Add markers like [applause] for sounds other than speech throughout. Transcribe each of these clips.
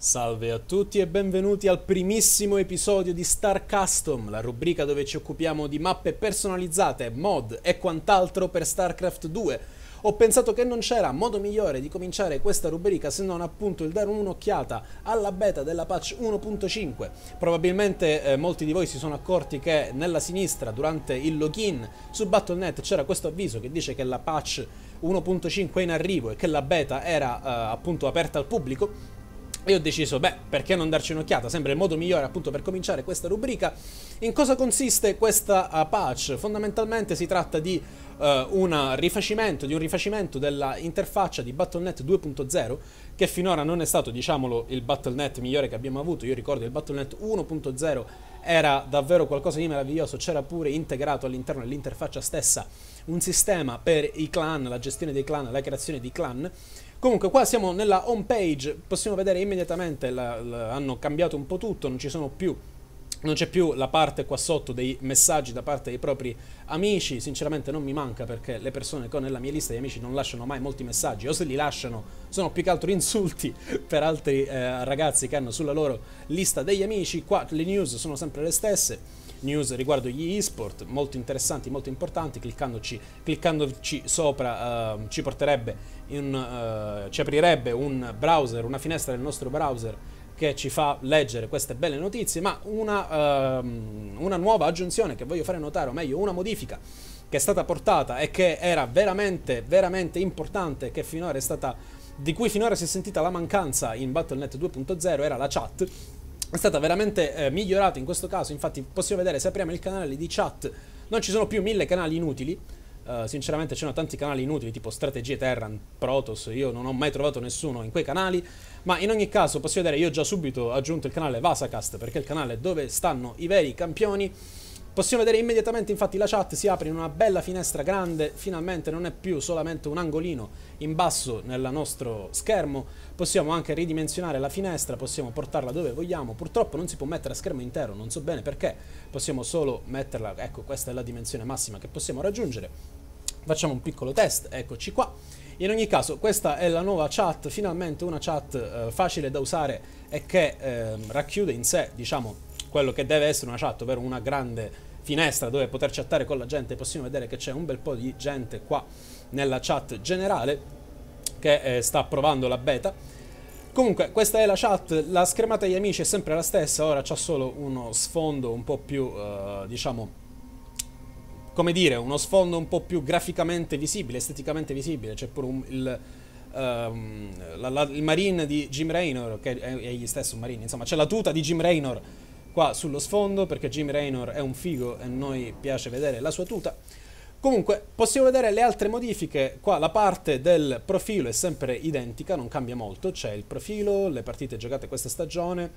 Salve a tutti e benvenuti al primissimo episodio di Star Custom, la rubrica dove ci occupiamo di mappe personalizzate, mod e quant'altro per StarCraft 2. Ho pensato che non c'era modo migliore di cominciare questa rubrica se non appunto il dare un'occhiata alla beta della patch 1.5. Probabilmente eh, molti di voi si sono accorti che nella sinistra durante il login su Battle.net c'era questo avviso che dice che la patch 1.5 è in arrivo e che la beta era eh, appunto aperta al pubblico e ho deciso, beh, perché non darci un'occhiata? Sembra il modo migliore appunto per cominciare questa rubrica. In cosa consiste questa uh, patch? Fondamentalmente si tratta di uh, un rifacimento, di un rifacimento dell'interfaccia di Battle.net 2.0 che finora non è stato, diciamolo, il Battle.net migliore che abbiamo avuto. Io ricordo il Battle.net 1.0 era davvero qualcosa di meraviglioso, c'era pure integrato all'interno dell'interfaccia stessa un sistema per i clan, la gestione dei clan, la creazione di clan Comunque qua siamo nella home page, possiamo vedere immediatamente, la, la, hanno cambiato un po' tutto, non ci sono più non c'è più la parte qua sotto dei messaggi da parte dei propri amici, sinceramente non mi manca perché le persone che ho nella mia lista di amici non lasciano mai molti messaggi o se li lasciano sono più che altro insulti [laughs] per altri eh, ragazzi che hanno sulla loro lista degli amici, qua le news sono sempre le stesse news riguardo gli esport molto interessanti, molto importanti, cliccandoci, cliccandoci sopra uh, ci porterebbe in, uh, eh, ci aprirebbe un browser, una finestra del nostro browser che ci fa leggere queste belle notizie, ma una, ehm, una nuova aggiunzione che voglio fare notare, o meglio una modifica che è stata portata e che era veramente, veramente importante, che finora è stata di cui finora si è sentita la mancanza in Battle.net 2.0 era la chat è stata veramente eh, migliorata in questo caso, infatti possiamo vedere se apriamo il canale di chat, non ci sono più mille canali inutili, uh, sinceramente c'erano tanti canali inutili tipo Strategie Terran, Protoss, io non ho mai trovato nessuno in quei canali, ma in ogni caso possiamo vedere io ho già subito aggiunto il canale Vasacast perché è il canale dove stanno i veri campioni, Possiamo vedere immediatamente infatti la chat si apre in una bella finestra grande, finalmente non è più solamente un angolino in basso nel nostro schermo, possiamo anche ridimensionare la finestra, possiamo portarla dove vogliamo, purtroppo non si può mettere a schermo intero, non so bene perché, possiamo solo metterla, ecco questa è la dimensione massima che possiamo raggiungere, facciamo un piccolo test, eccoci qua. In ogni caso, questa è la nuova chat, finalmente una chat eh, facile da usare e che eh, racchiude in sé, diciamo, quello che deve essere una chat, ovvero una grande finestra dove poter chattare con la gente possiamo vedere che c'è un bel po' di gente qua nella chat generale che eh, sta provando la beta. Comunque, questa è la chat, la schermata degli amici è sempre la stessa, ora c'è solo uno sfondo un po' più, eh, diciamo, come dire, uno sfondo un po' più graficamente visibile, esteticamente visibile, c'è pure un, il, um, la, la, il, marine di Jim Raynor, che è, è egli stesso un marine, insomma, c'è la tuta di Jim Raynor qua sullo sfondo perché Jim Raynor è un figo e noi piace vedere la sua tuta. Comunque possiamo vedere le altre modifiche, qua la parte del profilo è sempre identica, non cambia molto, c'è il profilo, le partite giocate questa stagione,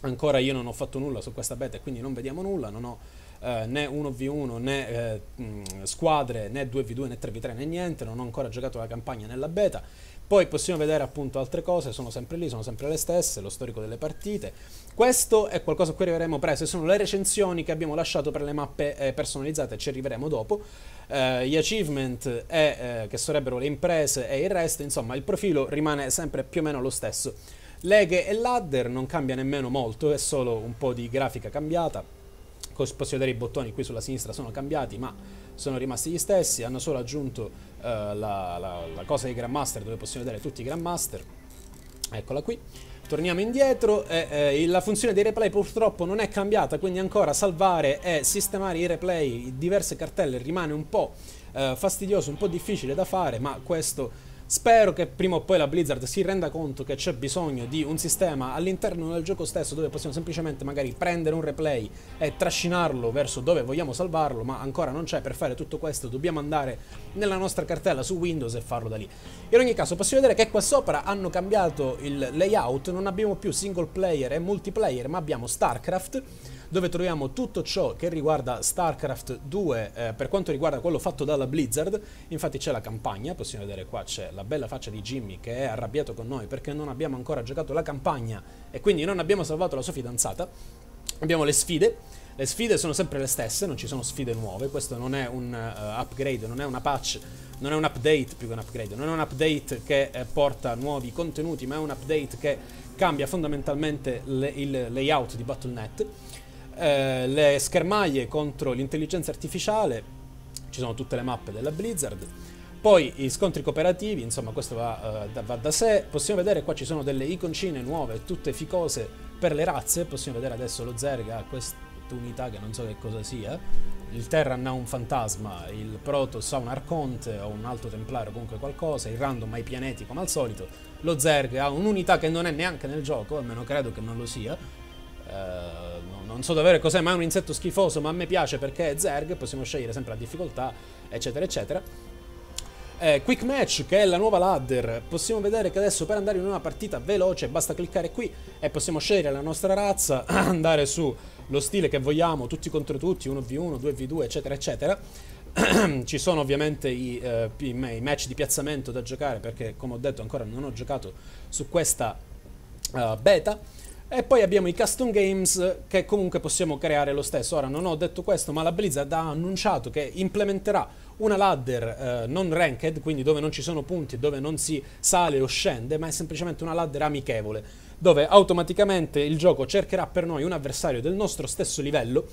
ancora io non ho fatto nulla su questa beta quindi non vediamo nulla, non ho eh, né 1v1 né eh, mm, squadre né 2v2 né 3v3 né niente, non ho ancora giocato la campagna nella beta, poi possiamo vedere appunto altre cose, sono sempre lì, sono sempre le stesse, lo storico delle partite, questo è qualcosa a cui arriveremo presto, sono le recensioni che abbiamo lasciato per le mappe eh, personalizzate, ci arriveremo dopo. Eh, gli achievement, è, eh, che sarebbero le imprese e il resto, insomma il profilo rimane sempre più o meno lo stesso. Leghe e ladder non cambia nemmeno molto, è solo un po' di grafica cambiata. Come possiamo vedere i bottoni qui sulla sinistra sono cambiati, ma sono rimasti gli stessi. Hanno solo aggiunto eh, la, la, la, cosa dei Grandmaster, dove possiamo vedere tutti i Grandmaster. Eccola qui torniamo indietro eh, eh, la funzione dei replay purtroppo non è cambiata quindi ancora salvare e sistemare i replay diverse cartelle rimane un po' eh, fastidioso un po' difficile da fare ma questo Spero che prima o poi la Blizzard si renda conto che c'è bisogno di un sistema all'interno del gioco stesso dove possiamo semplicemente magari prendere un replay e trascinarlo verso dove vogliamo salvarlo, ma ancora non c'è per fare tutto questo, dobbiamo andare nella nostra cartella su Windows e farlo da lì. In ogni caso possiamo vedere che qua sopra hanno cambiato il layout, non abbiamo più single player e multiplayer, ma abbiamo StarCraft dove troviamo tutto ciò che riguarda StarCraft 2 eh, per quanto riguarda quello fatto dalla Blizzard. Infatti c'è la campagna, possiamo vedere qua c'è la bella faccia di Jimmy che è arrabbiato con noi perché non abbiamo ancora giocato la campagna e quindi non abbiamo salvato la sua fidanzata. Abbiamo le sfide. Le sfide sono sempre le stesse, non ci sono sfide nuove, questo non è un uh, upgrade, non è una patch, non è un update più che un upgrade, non è un update che eh, porta nuovi contenuti, ma è un update che cambia fondamentalmente le, il layout di Battle.net eh, le schermaglie contro l'intelligenza artificiale, ci sono tutte le mappe della Blizzard. Poi i scontri cooperativi, insomma questo va, uh, da, va da, sé. Possiamo vedere qua ci sono delle iconcine nuove, tutte ficose per le razze. Possiamo vedere adesso lo Zerga, ha questa unità che non so che cosa sia. Il Terran ha un fantasma, il Protoss ha un Arconte o un alto templare o comunque qualcosa, il Random ha i pianeti come al solito. Lo Zerg ha un'unità che non è neanche nel gioco, almeno credo che non lo sia eh, non so davvero cos'è, ma è un insetto schifoso, ma a me piace perché è Zerg, possiamo scegliere sempre la difficoltà, eccetera, eccetera. Eh, quick Match, che è la nuova ladder, possiamo vedere che adesso per andare in una partita veloce basta cliccare qui e possiamo scegliere la nostra razza, [clears throat] andare su lo stile che vogliamo, tutti contro tutti, 1v1, 2v2, eccetera, eccetera. [clears throat] Ci sono ovviamente i, eh, i match di piazzamento da giocare perché, come ho detto, ancora non ho giocato su questa Uh, beta. E poi abbiamo i custom games che comunque possiamo creare lo stesso. Ora non ho detto questo, ma la Blizzard ha annunciato che implementerà una ladder eh, non ranked, quindi dove non ci sono punti, dove non si sale o scende, ma è semplicemente una ladder amichevole, dove automaticamente il gioco cercherà per noi un avversario del nostro stesso livello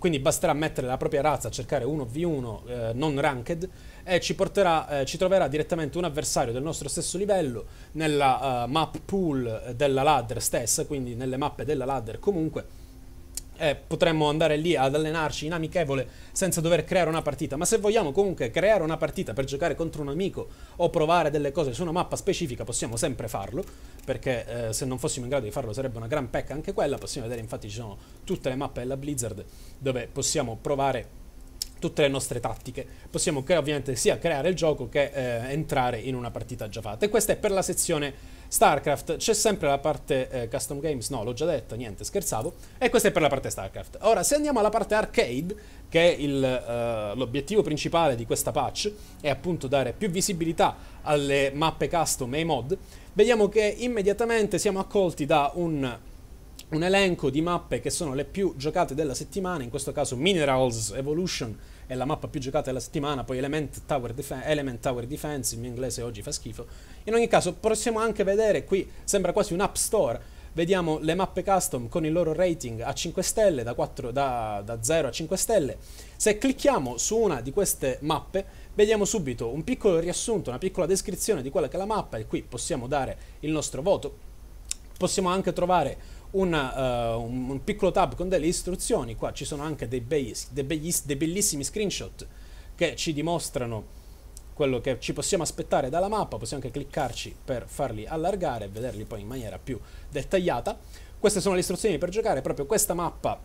quindi basterà mettere la propria razza, a cercare 1v1 eh, non ranked e ci, porterà, eh, ci, troverà direttamente un avversario del nostro stesso livello nella uh, map pool della ladder stessa, quindi nelle mappe della ladder comunque eh, potremmo andare lì ad allenarci in amichevole senza dover creare una partita, ma se vogliamo comunque creare una partita per giocare contro un amico o provare delle cose su una mappa specifica possiamo sempre farlo, perché eh, se non fossimo in grado di farlo sarebbe una gran pecca anche quella, possiamo vedere infatti ci sono tutte le mappe della Blizzard dove possiamo provare tutte le nostre tattiche. Possiamo ovviamente sia creare il gioco che eh, entrare in una partita già fatta. E questa è per la sezione Starcraft c'è sempre la parte eh, custom games, no, l'ho già detto, niente, scherzavo. E questa è per la parte Starcraft. Ora, se andiamo alla parte arcade, che è il, uh, l'obiettivo principale di questa patch, è appunto dare più visibilità alle mappe custom e ai mod, vediamo che immediatamente siamo accolti da un un elenco di mappe che sono le più giocate della settimana, in questo caso Minerals Evolution è la mappa più giocata della settimana, poi Element Tower, Defen- Element Tower Defense, in inglese oggi fa schifo. In ogni caso possiamo anche vedere, qui sembra quasi un app store, vediamo le mappe custom con il loro rating a 5 stelle, da, 4, da, da 0 a 5 stelle. Se clicchiamo su una di queste mappe vediamo subito un piccolo riassunto, una piccola descrizione di quella che è la mappa e qui possiamo dare il nostro voto. Possiamo anche trovare una, uh, eh, un, un, piccolo tab con delle istruzioni, qua ci sono anche dei, bei, dei, bei, dei bellissimi screenshot che ci dimostrano quello che ci possiamo aspettare dalla mappa, possiamo anche cliccarci per farli allargare e vederli poi in maniera più dettagliata. Queste sono le istruzioni per giocare, proprio questa mappa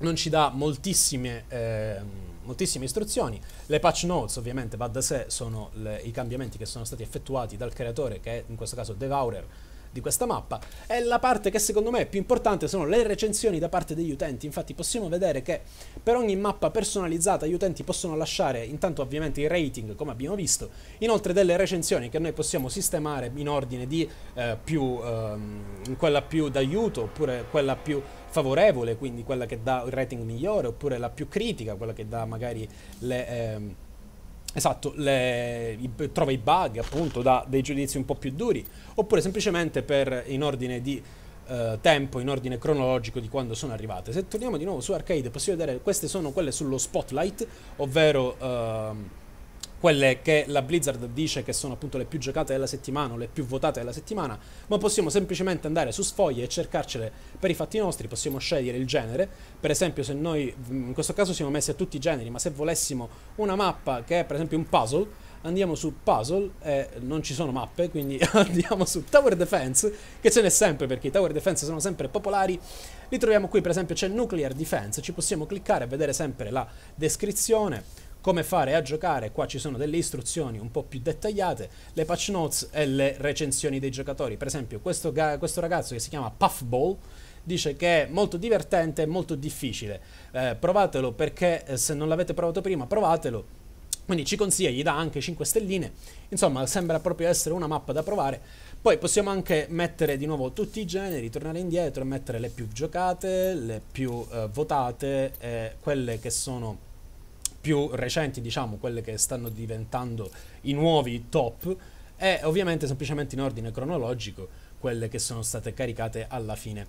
non ci dà moltissime, eh, moltissime istruzioni. Le patch notes ovviamente va da sé, sono le, i cambiamenti che sono stati effettuati dal creatore che è in questo caso Devourer, di questa mappa. E la parte che secondo me è più importante sono le recensioni da parte degli utenti. Infatti possiamo vedere che per ogni mappa personalizzata gli utenti possono lasciare intanto ovviamente i rating come abbiamo visto, inoltre delle recensioni che noi possiamo sistemare in ordine di eh, più, ehm, quella più d'aiuto oppure quella più favorevole, quindi quella che dà il rating migliore oppure la più critica, quella che dà magari le... Ehm, Esatto, le, i, trova i bug appunto da dei giudizi un po' più duri, oppure semplicemente per, in ordine di eh, tempo, in ordine cronologico di quando sono arrivate. Se torniamo di nuovo su arcade possiamo vedere queste sono quelle sullo spotlight, ovvero... Ehm, quelle che la Blizzard dice che sono appunto le più giocate della settimana o le più votate della settimana, ma possiamo semplicemente andare su sfoglie e cercarcele per i fatti nostri, possiamo scegliere il genere, per esempio se noi mm, in questo caso siamo messi a tutti i generi, ma se volessimo una mappa che è per esempio un puzzle, andiamo su puzzle e non ci sono mappe, quindi [laughs] andiamo su Tower Defense, che ce n'è sempre perché i Tower Defense sono sempre popolari. Li troviamo qui, per esempio c'è Nuclear Defense, ci possiamo cliccare e vedere sempre la descrizione come fare a giocare, qua ci sono delle istruzioni un po' più dettagliate, le patch notes e le recensioni dei giocatori. Per esempio questo, ga- questo ragazzo che si chiama Puffball dice che è molto divertente e molto difficile. Eh, provatelo perché eh, se non l'avete provato prima, provatelo. Quindi ci consiglia, gli dà anche 5 stelline. Insomma, sembra proprio essere una mappa da provare. Poi possiamo anche mettere di nuovo tutti i generi, tornare indietro e mettere le più giocate, le più eh, votate, eh, quelle che sono più recenti, diciamo, quelle che stanno diventando i nuovi top, e ovviamente semplicemente in ordine cronologico quelle che sono state caricate alla fine.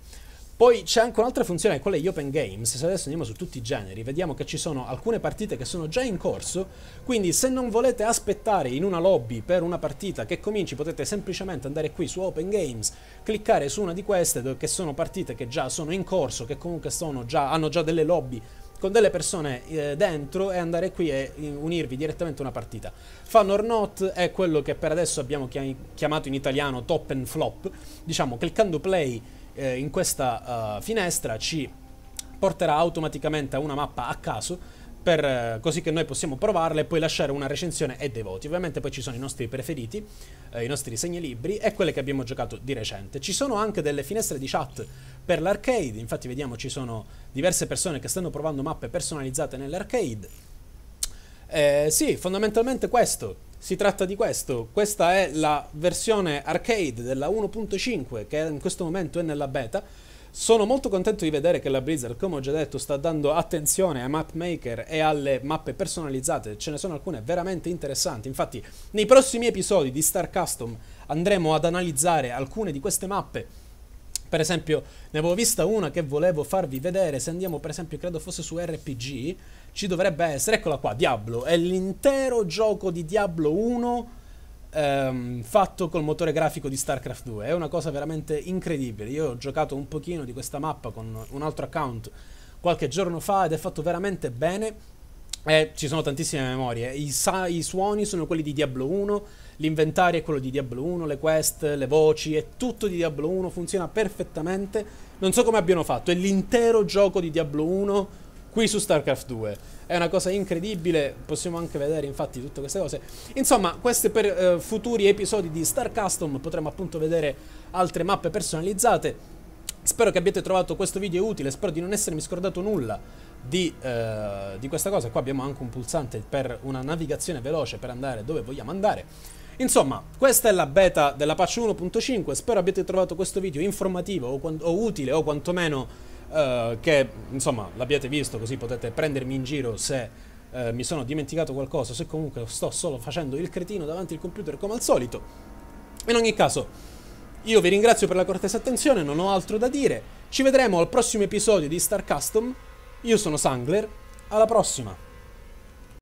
Poi c'è anche un'altra funzione, quella degli Open Games, se adesso andiamo su tutti i generi, vediamo che ci sono alcune partite che sono già in corso, quindi se non volete aspettare in una lobby per una partita che cominci potete semplicemente andare qui su Open Games, cliccare su una di queste che sono partite che già sono in corso, che comunque già, hanno già delle lobby con delle persone eh, dentro e andare qui e eh, unirvi direttamente a una partita. Fun or Not è quello che per adesso abbiamo chiamato in italiano top and flop. Diciamo, cliccando play eh, in questa uh, finestra ci porterà automaticamente a una mappa a caso per, eh, così che noi possiamo provarle e poi lasciare una recensione e dei voti. Ovviamente poi ci sono i nostri preferiti, eh, i nostri segnalibri e quelle che abbiamo giocato di recente. Ci sono anche delle finestre di chat per l'arcade, infatti vediamo ci sono diverse persone che stanno provando mappe personalizzate nell'arcade. Eh, sì, fondamentalmente questo. Si tratta di questo. Questa è la versione arcade della 1.5 che in questo momento è nella beta sono molto contento di vedere che la Blizzard, come ho già detto, sta dando attenzione ai mapmaker e alle mappe personalizzate. Ce ne sono alcune veramente interessanti. Infatti, nei prossimi episodi di Star Custom andremo ad analizzare alcune di queste mappe per esempio ne avevo vista una che volevo farvi vedere se andiamo per esempio credo fosse su RPG ci dovrebbe essere eccola qua Diablo è l'intero gioco di Diablo 1 ehm, fatto col motore grafico di StarCraft 2. È una cosa veramente incredibile. Io ho giocato un pochino di questa mappa con un altro account qualche giorno fa ed è fatto veramente bene. Eh, ci sono tantissime memorie. I, sa- I, suoni sono quelli di Diablo 1, l'inventario è quello di Diablo 1, le quest, le voci, è tutto di Diablo 1, funziona perfettamente. Non so come abbiano fatto, è l'intero gioco di Diablo 1 qui su StarCraft 2. È una cosa incredibile, possiamo anche vedere infatti tutte queste cose. Insomma, queste per eh, futuri episodi di Star Custom potremo appunto vedere altre mappe personalizzate. Spero che abbiate trovato questo video utile, spero di non essermi scordato nulla di, eh, di questa cosa. Qua abbiamo anche un pulsante per una navigazione veloce per andare dove vogliamo andare. Insomma, questa è la beta della patch 1.5, spero abbiate trovato questo video informativo o, o utile o quantomeno eh, che insomma l'abbiate visto così potete prendermi in giro se uh, mi sono dimenticato qualcosa, se comunque sto solo facendo il cretino davanti al computer come al solito. In ogni caso, io vi ringrazio per la cortesa attenzione, non ho altro da dire. Ci vedremo al prossimo episodio di Star Custom. Io sono Sangler, alla prossima!